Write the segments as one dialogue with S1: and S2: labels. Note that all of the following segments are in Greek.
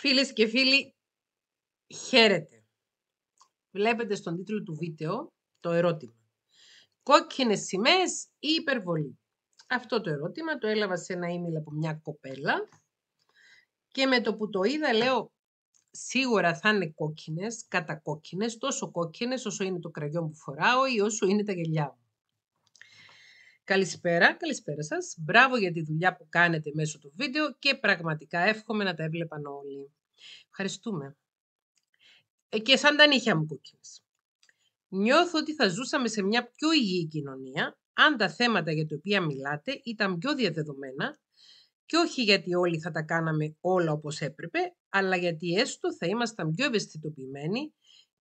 S1: Φίλες και φίλοι, χαίρετε. Βλέπετε στον τίτλο του βίντεο το ερώτημα. Κόκκινες σημαίες ή υπερβολή. Αυτό το ερώτημα το έλαβα σε ένα email από μια κοπέλα και με το που το είδα λέω σίγουρα θα είναι κόκκινες, κατακόκκινες, τόσο κόκκινες όσο είναι το κραγιό που φοράω ή όσο είναι τα γελιά μου. Καλησπέρα, καλησπέρα σας. Μπράβο για τη δουλειά που κάνετε μέσω του βίντεο και πραγματικά εύχομαι να τα έβλεπαν όλοι. Ευχαριστούμε. Ε, και σαν τα νύχια μου κούκκινε. Νιώθω ότι θα ζούσαμε σε μια πιο υγιή κοινωνία αν τα θέματα για τα οποία μιλάτε ήταν πιο διαδεδομένα και όχι γιατί όλοι θα τα κάναμε όλα όπως έπρεπε, αλλά γιατί έστω θα ήμασταν πιο ευαισθητοποιημένοι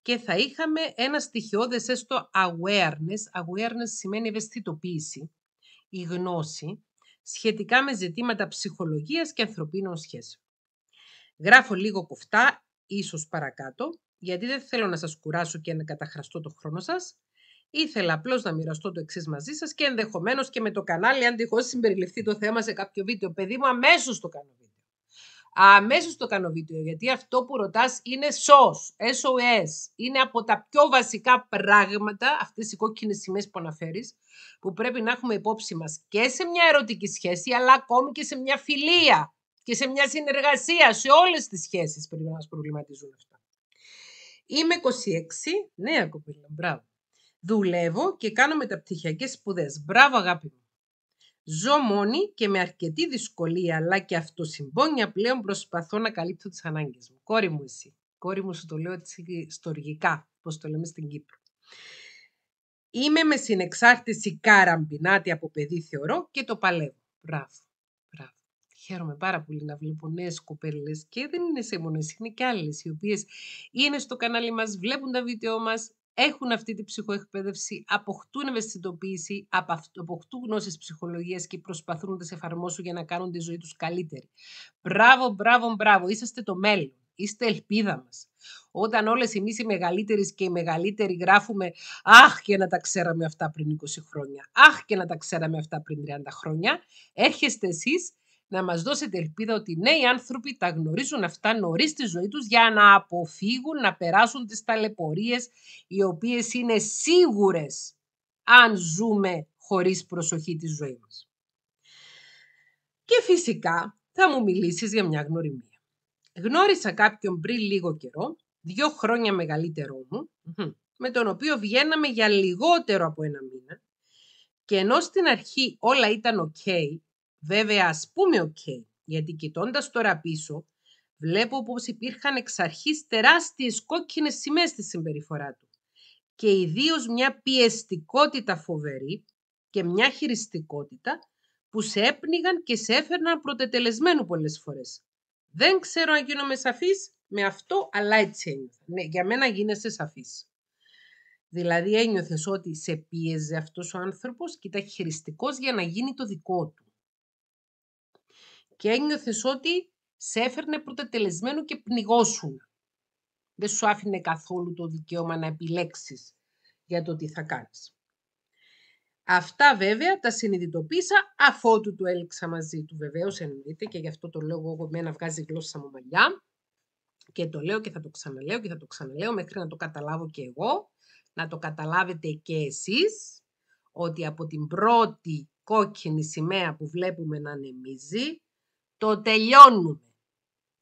S1: και θα είχαμε ένα στοιχειώδες έστω awareness. Awareness σημαίνει ευαισθητοποίηση η γνώση σχετικά με ζητήματα ψυχολογίας και ανθρωπίνων σχέσεων. Γράφω λίγο κοφτά, ίσως παρακάτω, γιατί δεν θέλω να σας κουράσω και να καταχραστώ το χρόνο σας. Ήθελα απλώς να μοιραστώ το εξής μαζί σας και ενδεχομένως και με το κανάλι, αν τυχώς συμπεριληφθεί το θέμα σε κάποιο βίντεο. Παιδί μου, αμέσως το κάνω αμέσως το κάνω βίντεο, γιατί αυτό που ρωτάς είναι SOS, SOS. Είναι από τα πιο βασικά πράγματα, αυτές οι κόκκινες σημαίες που αναφέρεις, που πρέπει να έχουμε υπόψη μας και σε μια ερωτική σχέση, αλλά ακόμη και σε μια φιλία και σε μια συνεργασία, σε όλες τις σχέσεις πρέπει να μας προβληματίζουν αυτά. Είμαι 26, νέα κοπέλα, μπράβο. Δουλεύω και κάνω μεταπτυχιακές σπουδές. Μπράβο αγάπη μου. Ζω μόνη και με αρκετή δυσκολία αλλά και αυτοσυμπόνια πλέον προσπαθώ να καλύπτω τις ανάγκες μου. Κόρη μου εσύ. Κόρη μου σου το λέω έτσι στοργικά, όπως το λέμε στην Κύπρο. Είμαι με συνεξάρτηση καραμπινάτη από παιδί θεωρώ και το παλεύω. Μπράβο, μπράβο. Χαίρομαι πάρα πολύ να βλέπω νέες κοπέλες και δεν είναι σε μόνο είναι και άλλες οι οποίες είναι στο κανάλι μας, βλέπουν τα βίντεο μας, έχουν αυτή τη ψυχοεκπαίδευση, αποκτούν ευαισθητοποίηση, αποκτούν γνώσεις ψυχολογίας και προσπαθούν να τις εφαρμόσουν για να κάνουν τη ζωή τους καλύτερη. Μπράβο, μπράβο, μπράβο. Είσαστε το μέλλον. Είστε ελπίδα μας. Όταν όλες εμείς οι μεγαλύτερες και οι μεγαλύτεροι γράφουμε «Αχ και να τα ξέραμε αυτά πριν 20 χρόνια», «Αχ και να τα ξέραμε αυτά πριν 30 χρόνια», έρχεστε εσείς να μας δώσετε ελπίδα ότι νέοι άνθρωποι τα γνωρίζουν αυτά νωρίς στη ζωή τους για να αποφύγουν να περάσουν τις ταλαιπωρίες οι οποίες είναι σίγουρες αν ζούμε χωρίς προσοχή τη ζωή μας. Και φυσικά θα μου μιλήσεις για μια γνωριμία. Γνώρισα κάποιον πριν λίγο καιρό, δύο χρόνια μεγαλύτερό μου, με τον οποίο βγαίναμε για λιγότερο από ένα μήνα και ενώ στην αρχή όλα ήταν okay, Βέβαια, ας πούμε οκ, γιατί κοιτώντας τώρα πίσω, βλέπω πώ υπήρχαν εξ αρχής τεράστιες κόκκινες σημαίες στη συμπεριφορά του και ιδίως μια πιεστικότητα φοβερή και μια χειριστικότητα που σε έπνιγαν και σε έφερναν πρωτετελεσμένου πολλές φορές. Δεν ξέρω αν γίνομαι σαφής με αυτό, αλλά έτσι ένιωθα. Ναι, για μένα γίνεσαι σαφής. Δηλαδή ένιωθες ότι σε πίεζε αυτός ο άνθρωπος και ήταν χειριστικός για να γίνει το δικό του και ένιωθες ότι σε έφερνε πρωτοτελεσμένο και πνιγόσουν. Δεν σου άφηνε καθόλου το δικαίωμα να επιλέξεις για το τι θα κάνεις. Αυτά βέβαια τα συνειδητοποίησα αφότου το έλεξα μαζί του βεβαίως εννοείται και γι' αυτό το λέω εγώ μένα βγάζει γλώσσα μου μαλλιά και το λέω και θα το ξαναλέω και θα το ξαναλέω μέχρι να το καταλάβω και εγώ, να το καταλάβετε και εσείς ότι από την πρώτη κόκκινη σημαία που βλέπουμε να ανεμίζει το τελειώνουμε.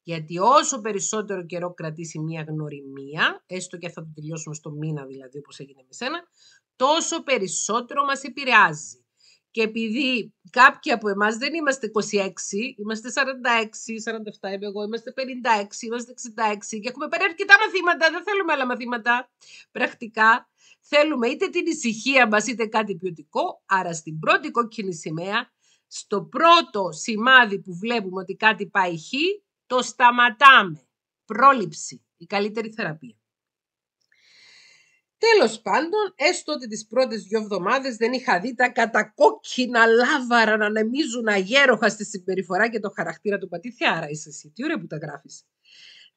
S1: Γιατί όσο περισσότερο καιρό κρατήσει μια γνωριμία, έστω και θα το τελειώσουμε στο μήνα δηλαδή όπως έγινε με σένα, τόσο περισσότερο μας επηρεάζει. Και επειδή κάποιοι από εμάς δεν είμαστε 26, είμαστε 46, 47 είμαι εγώ, είμαστε 56, είμαστε 66 και έχουμε πάρει αρκετά μαθήματα, δεν θέλουμε άλλα μαθήματα πρακτικά. Θέλουμε είτε την ησυχία μας είτε κάτι ποιοτικό, άρα στην πρώτη κόκκινη σημαία στο πρώτο σημάδι που βλέπουμε ότι κάτι πάει χ, το σταματάμε. Πρόληψη, η καλύτερη θεραπεία. Τέλος πάντων, έστω ότι τις πρώτες δυο εβδομάδες δεν είχα δει τα κατακόκκινα λάβαρα να ανεμίζουν αγέροχα στη συμπεριφορά και το χαρακτήρα του Άρα Είσαι εσύ, τι ωραία που τα γράφεις.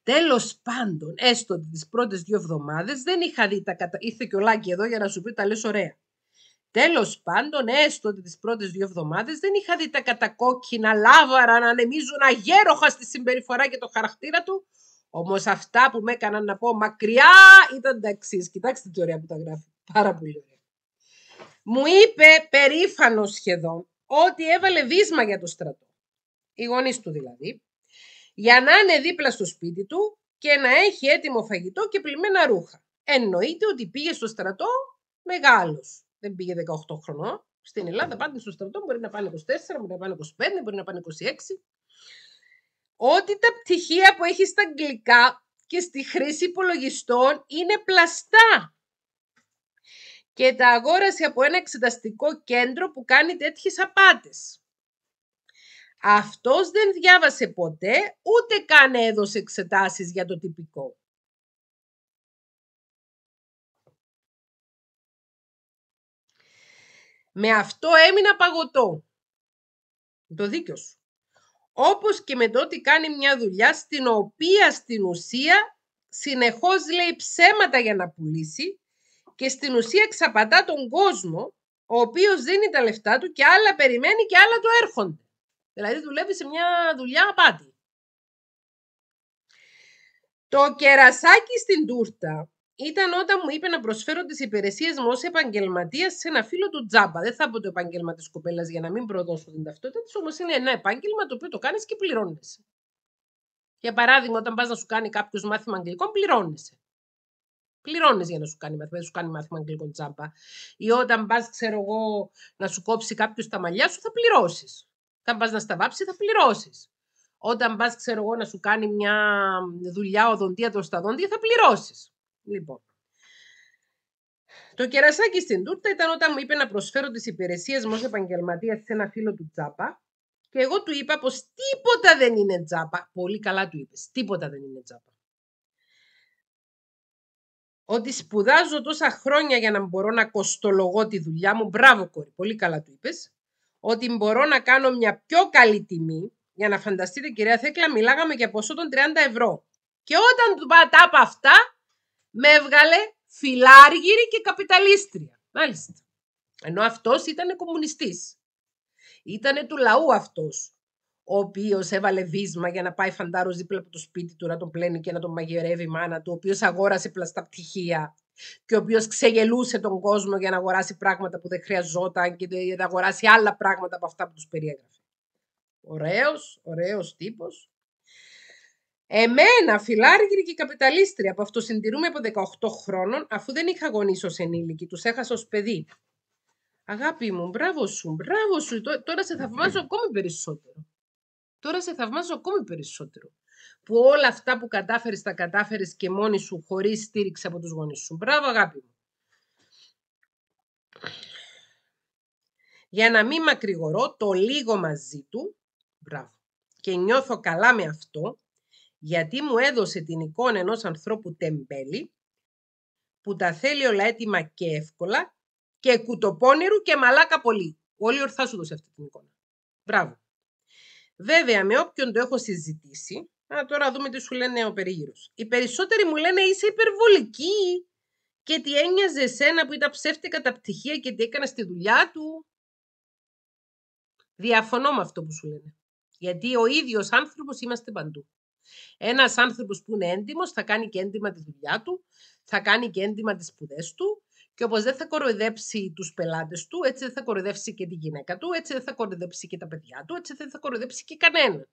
S1: Τέλος πάντων, έστω ότι τις πρώτες δύο εβδομάδες δεν είχα δει τα κατα... Ήρθε και ο Λάκη εδώ για να σου πει τα λες ωραία. Τέλος πάντων, έστω ότι τις πρώτες δύο εβδομάδες δεν είχα δει τα κατακόκκινα λάβαρα να ανεμίζουν αγέροχα στη συμπεριφορά και το χαρακτήρα του, Όμως αυτά που με έκαναν να πω μακριά ήταν τα εξής. Κοιτάξτε τι ωραία που τα γράφει. Πάρα πολύ ωραία. Μου είπε περήφανος σχεδόν ότι έβαλε βίσμα για το στρατό. Οι γονείς του δηλαδή. Για να είναι δίπλα στο σπίτι του και να έχει έτοιμο φαγητό και πλημμένα ρούχα. Εννοείται ότι πήγε στο στρατό μεγάλος δεν πήγε 18 χρονών. Στην Ελλάδα ναι. πάντα στο στρατό μπορεί να πάνε 24, μπορεί να πάνε 25, μπορεί να πάνε 26. Ότι τα πτυχία που έχεις στα αγγλικά και στη χρήση υπολογιστών είναι πλαστά. Και τα αγόρασε από ένα εξεταστικό κέντρο που κάνει τέτοιες απάτες. Αυτός δεν διάβασε ποτέ, ούτε καν έδωσε εξετάσεις για το τυπικό. Με αυτό έμεινα παγωτό. Το δίκιο σου. Όπως και με το ότι κάνει μια δουλειά στην οποία στην ουσία συνεχώς λέει ψέματα για να πουλήσει και στην ουσία ξαπατά τον κόσμο ο οποίος δίνει τα λεφτά του και άλλα περιμένει και άλλα του έρχονται. Δηλαδή δουλεύει σε μια δουλειά απάτη. Το κερασάκι στην τούρτα ήταν όταν μου είπε να προσφέρω τις υπηρεσίες μου ως επαγγελματίας σε ένα φίλο του τζάμπα. Δεν θα πω το επάγγελμα της κοπέλας για να μην προδώσω την ταυτότητα της, όμως είναι ένα επάγγελμα το οποίο το κάνεις και πληρώνεσαι. Για παράδειγμα, όταν πας να σου κάνει κάποιος μάθημα αγγλικών, πληρώνεσαι. Πληρώνει για να σου κάνει μάθημα, σου κάνει μάθημα αγγλικών τζάμπα. Ή όταν πας, ξέρω εγώ, να σου κόψει κάποιος τα μαλλιά σου, θα πληρώσεις. Όταν πας να σταβάψει, θα πληρώσεις. Όταν πας, ξέρω εγώ, να σου κάνει μια δουλειά οδοντία των στα δόντια, θα πληρώσεις. Λοιπόν. Το κερασάκι στην τούρτα ήταν όταν μου είπε να προσφέρω τις υπηρεσίες μου ως επαγγελματία σε ένα φίλο του τζάπα και εγώ του είπα πως τίποτα δεν είναι τζάπα. Πολύ καλά του είπες. Τίποτα δεν είναι τζάπα. Ότι σπουδάζω τόσα χρόνια για να μπορώ να κοστολογώ τη δουλειά μου. Μπράβο κόρη, πολύ καλά του είπες. Ότι μπορώ να κάνω μια πιο καλή τιμή. Για να φανταστείτε κυρία Θέκλα μιλάγαμε για ποσό των 30 ευρώ. Και όταν του τα αυτά με έβγαλε φιλάργυρη και καπιταλίστρια. Μάλιστα. Ενώ αυτός ήταν κομμουνιστής. Ήτανε του λαού αυτός, ο οποίος έβαλε βίσμα για να πάει φαντάρος δίπλα από το σπίτι του να τον πλένει και να τον μαγειρεύει η μάνα του, ο οποίος αγόρασε πλαστά και ο οποίος ξεγελούσε τον κόσμο για να αγοράσει πράγματα που δεν χρειαζόταν και να αγοράσει άλλα πράγματα από αυτά που τους περιέγραφε. Ωραίος, ωραίος τύπος, Εμένα, φιλάργυρη και καπιταλίστρια, που αυτοσυντηρούμε από 18 χρόνων, αφού δεν είχα γονείς ως ενήλικη, τους έχασα ως παιδί. Αγάπη μου, μπράβο σου, μπράβο σου. Τώρα σε θαυμάζω ακόμη περισσότερο. Τώρα σε θαυμάζω ακόμη περισσότερο. Που όλα αυτά που κατάφερες, τα κατάφερες και μόνη σου, χωρίς στήριξη από τους γονείς σου. Μπράβο, αγάπη μου. Για να μην μακρηγορώ το λίγο μαζί του, μπράβο, και νιώθω καλά με αυτό, γιατί μου έδωσε την εικόνα ενός ανθρώπου τεμπέλη, που τα θέλει όλα έτοιμα και εύκολα, και κουτοπώνηρου και μαλάκα πολύ. Όλοι ορθά σου δώσε αυτή την εικόνα. Μπράβο. Βέβαια, με όποιον το έχω συζητήσει, τώρα δούμε τι σου λένε ο περίγυρος. Οι περισσότεροι μου λένε είσαι υπερβολική και τι ένοιαζε εσένα που ήταν ψεύτικα τα πτυχία και τι έκανα στη δουλειά του. Διαφωνώ με αυτό που σου λένε. Γιατί ο ίδιος άνθρωπος είμαστε παντού. Ένας άνθρωπος που είναι έντιμος θα κάνει και έντιμα τη δουλειά του, θα κάνει και έντιμα τις σπουδές του και όπως δεν θα κοροϊδέψει τους πελάτες του, έτσι δεν θα κοροϊδέψει και τη γυναίκα του, έτσι δεν θα κοροϊδέψει και τα παιδιά του, έτσι δεν θα κοροϊδέψει και κανέναν.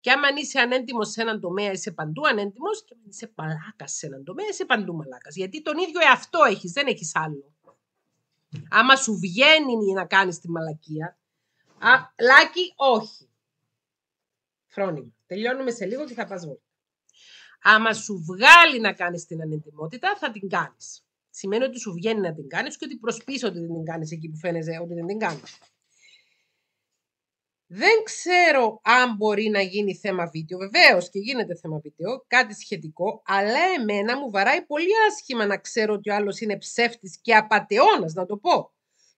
S1: Και άμα αν είσαι ανέντιμος σε έναν τομέα, είσαι παντού ανέντιμος. Και αν είσαι μαλάκας σε έναν τομέα, είσαι παντού μαλάκας. Γιατί τον ίδιο εαυτό έχεις, δεν έχεις άλλο. Άμα σου βγαίνει να κάνεις τη μαλακία. Α, λάκι, όχι. Φρόνημα. Τελειώνουμε σε λίγο και θα πας βόλτα. Άμα σου βγάλει να κάνεις την ανεντιμότητα, θα την κάνεις. Σημαίνει ότι σου βγαίνει να την κάνεις και ότι προσπείς ότι δεν την κάνεις εκεί που φαίνεται ότι δεν την κάνεις. Δεν ξέρω αν μπορεί να γίνει θέμα βίντεο. Βεβαίως και γίνεται θέμα βίντεο, κάτι σχετικό, αλλά εμένα μου βαράει πολύ άσχημα να ξέρω ότι ο άλλος είναι ψεύτης και απαταιώνας, να το πω.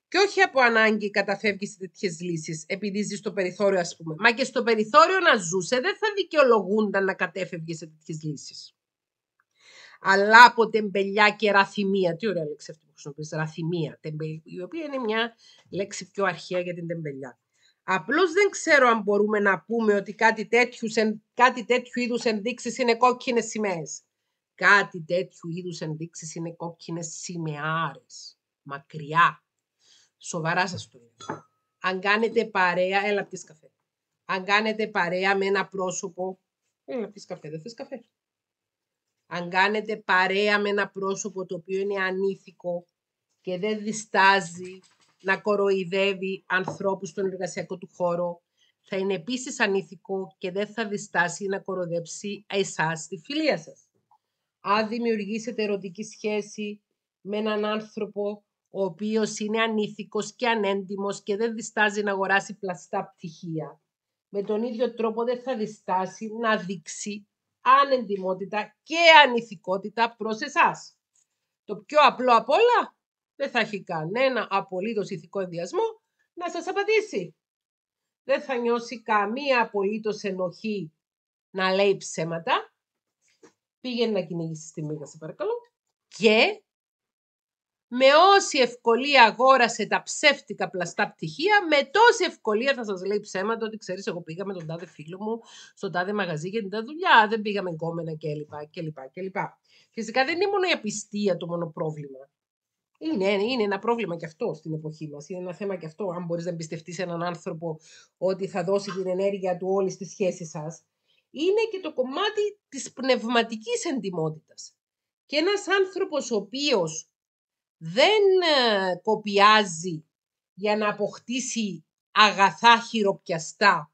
S1: Και όχι από ανάγκη καταφεύγεις σε τέτοιες λύσεις, επειδή ζεις στο περιθώριο, ας πούμε. Μα και στο περιθώριο να ζούσε, δεν θα δικαιολογούνταν να κατέφευγες σε τέτοιες λύσεις. Αλλά από τεμπελιά και ραθυμία. Τι ωραία λέξη αυτή που χρησιμοποιείς, ραθυμία. Η οποία είναι μια λέξη πιο αρχαία για την τεμπελιά. Απλώς δεν ξέρω αν μπορούμε να πούμε ότι κάτι, κάτι τέτοιου είδους ενδείξεις είναι κόκκινες σημαίες. Κάτι τέτοιου είδους ενδείξεις είναι κόκκινες σημαίε. Μακριά, Σοβαρά σας το λέω. Αν κάνετε παρέα, έλα καφέ. Αν κάνετε παρέα με ένα πρόσωπο, έλα πει καφέ, δεν θες καφέ. Αν κάνετε παρέα με ένα πρόσωπο το οποίο είναι ανήθικο και δεν διστάζει να κοροϊδεύει ανθρώπους στον εργασιακό του χώρο, θα είναι επίσης ανήθικο και δεν θα διστάσει να κοροϊδέψει εσάς τη φιλία σας. Αν δημιουργήσετε ερωτική σχέση με έναν άνθρωπο ο οποίος είναι ανήθικος και ανέντιμος και δεν διστάζει να αγοράσει πλαστά πτυχία. Με τον ίδιο τρόπο δεν θα διστάσει να δείξει ανεντιμότητα και ανηθικότητα προς εσάς. Το πιο απλό απ' όλα, δεν θα έχει κανένα απολύτως ηθικό ενδιασμό να σας απαντήσει. Δεν θα νιώσει καμία απολύτως ενοχή να λέει ψέματα. Πήγαινε να κυνηγήσεις τη μήνα, σε παρακαλώ. Και με όση ευκολία αγόρασε τα ψεύτικα πλαστά πτυχία, με τόση ευκολία θα σας λέει ψέματα ότι ξέρεις, εγώ πήγα με τον τάδε φίλο μου στον τάδε μαγαζί για την τάδε δουλειά, δεν πήγαμε γκόμενα κλπ. κλπ, κλπ. Φυσικά δεν είναι μόνο η απιστία το μόνο πρόβλημα. Είναι, είναι ένα πρόβλημα και αυτό στην εποχή μας. Είναι ένα θέμα και αυτό. Αν μπορείς να εμπιστευτείς έναν άνθρωπο ότι θα δώσει την ενέργεια του όλης στη σχέσης σας, είναι και το κομμάτι της πνευματικής εντυμότητα. Και ένας άνθρωπος ο οποίος δεν ε, κοπιάζει για να αποκτήσει αγαθά χειροπιαστά,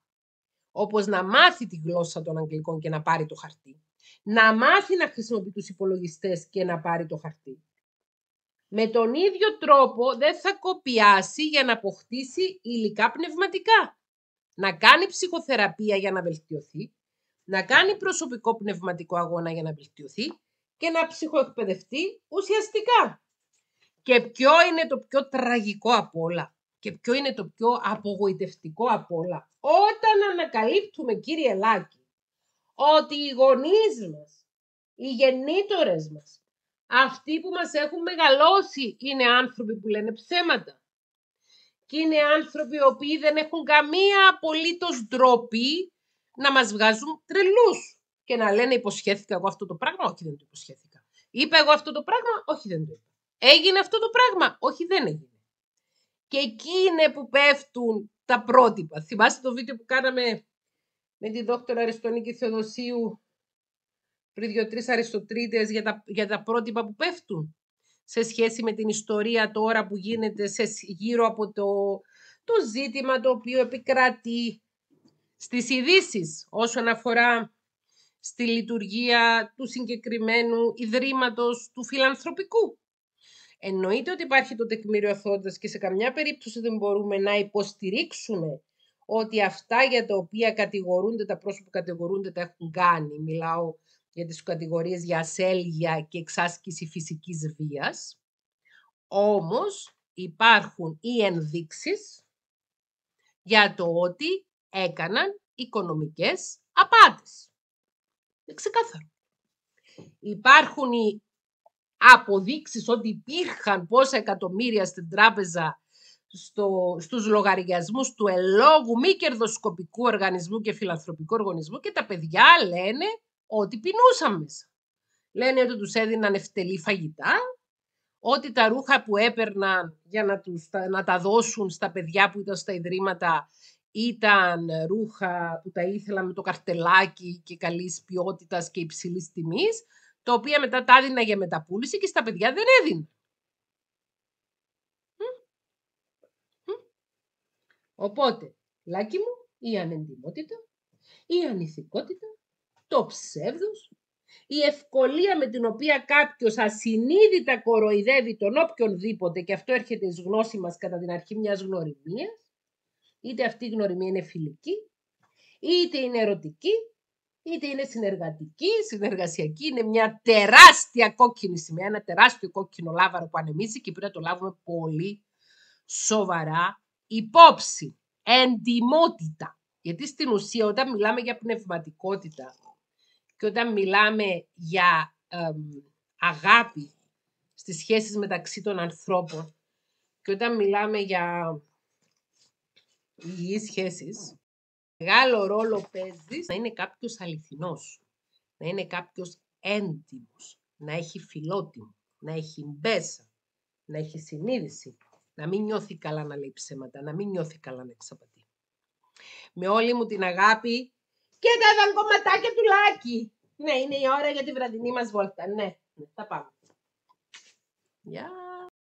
S1: όπως να μάθει τη γλώσσα των Αγγλικών και να πάρει το χαρτί, να μάθει να χρησιμοποιεί τους υπολογιστές και να πάρει το χαρτί. Με τον ίδιο τρόπο δεν θα κοπιάσει για να αποκτήσει υλικά πνευματικά. Να κάνει ψυχοθεραπεία για να βελτιωθεί, να κάνει προσωπικό πνευματικό αγώνα για να βελτιωθεί και να ψυχοεκπαιδευτεί ουσιαστικά. Και ποιο είναι το πιο τραγικό απ' όλα και ποιο είναι το πιο απογοητευτικό από όλα. Όταν ανακαλύπτουμε κύριε Λάκη ότι οι γονείς μας, οι γεννήτορες μας, αυτοί που μας έχουν μεγαλώσει είναι άνθρωποι που λένε ψέματα. Και είναι άνθρωποι οι οποίοι δεν έχουν καμία απολύτως ντροπή να μας βγάζουν τρελούς και να λένε υποσχέθηκα εγώ αυτό το πράγμα, όχι δεν το υποσχέθηκα. Είπα εγώ αυτό το πράγμα, όχι δεν το είπα. Έγινε αυτό το πράγμα. Όχι, δεν έγινε. Και εκεί είναι που πέφτουν τα πρότυπα. Θυμάστε το βίντεο που κάναμε με τη δόκτωρα Αριστονίκη Θεοδοσίου πριν δύο-τρει αριστοτρίτες για τα, για τα πρότυπα που πέφτουν σε σχέση με την ιστορία τώρα που γίνεται σε, γύρω από το, το ζήτημα το οποίο επικρατεί στις ειδήσει όσον αφορά στη λειτουργία του συγκεκριμένου ιδρύματος του φιλανθρωπικού. Εννοείται ότι υπάρχει το τεκμήριο και σε καμιά περίπτωση δεν μπορούμε να υποστηρίξουμε ότι αυτά για τα οποία κατηγορούνται, τα πρόσωπα που κατηγορούνται τα έχουν κάνει. Μιλάω για τις κατηγορίες για ασέλγεια και εξάσκηση φυσικής βίας. Όμως υπάρχουν οι ενδείξεις για το ότι έκαναν οικονομικές απάτες. Είναι ξεκάθαρο. Υπάρχουν οι Αποδείξεις ότι υπήρχαν πόσα εκατομμύρια στην τράπεζα στο, στους λογαριασμούς του ελόγου μη κερδοσκοπικού οργανισμού και φιλανθρωπικού οργανισμού και τα παιδιά λένε ότι πεινούσαν μέσα. Λένε ότι τους έδιναν ευτελή φαγητά, ότι τα ρούχα που έπαιρναν για να, τους, να τα δώσουν στα παιδιά που ήταν στα ιδρύματα ήταν ρούχα που τα ήθελαν με το καρτελάκι και καλής ποιότητας και υψηλής τιμής το οποία μετά τα έδινα για μεταπούληση και στα παιδιά δεν έδινε. Οπότε, λάκι μου, η ανεντιμότητα, η ανηθικότητα, το ψεύδος, η ευκολία με την οποία κάποιος ασυνείδητα κοροϊδεύει τον οποιονδήποτε και αυτό έρχεται εις γνώση μας κατά την αρχή μιας γνωριμίας, είτε αυτή η γνωριμία είναι φιλική, είτε είναι ερωτική, είτε είναι συνεργατική, συνεργασιακή, είναι μια τεράστια κόκκινη σημαία, ένα τεράστιο κόκκινο λάβαρο που ανεμίζει και πρέπει να το λάβουμε πολύ σοβαρά υπόψη. Εντιμότητα. Γιατί στην ουσία όταν μιλάμε για πνευματικότητα και όταν μιλάμε για αγάπη στις σχέσεις μεταξύ των ανθρώπων και όταν μιλάμε για υγιείς σχέσεις, μεγάλο ρόλο παίζεις να είναι κάποιος αληθινός. να είναι κάποιος έντιμος, να έχει φιλότιμο, να έχει μπέσα, να έχει συνείδηση, να μην νιώθει καλά να λέει ψέματα, να μην νιώθει καλά να εξαπατεί. Με όλη μου την αγάπη και τα δαγκωματάκια του Λάκη. Ναι, είναι η ώρα για τη βραδινή μας βόλτα. Ναι, ναι θα πάμε. Γεια!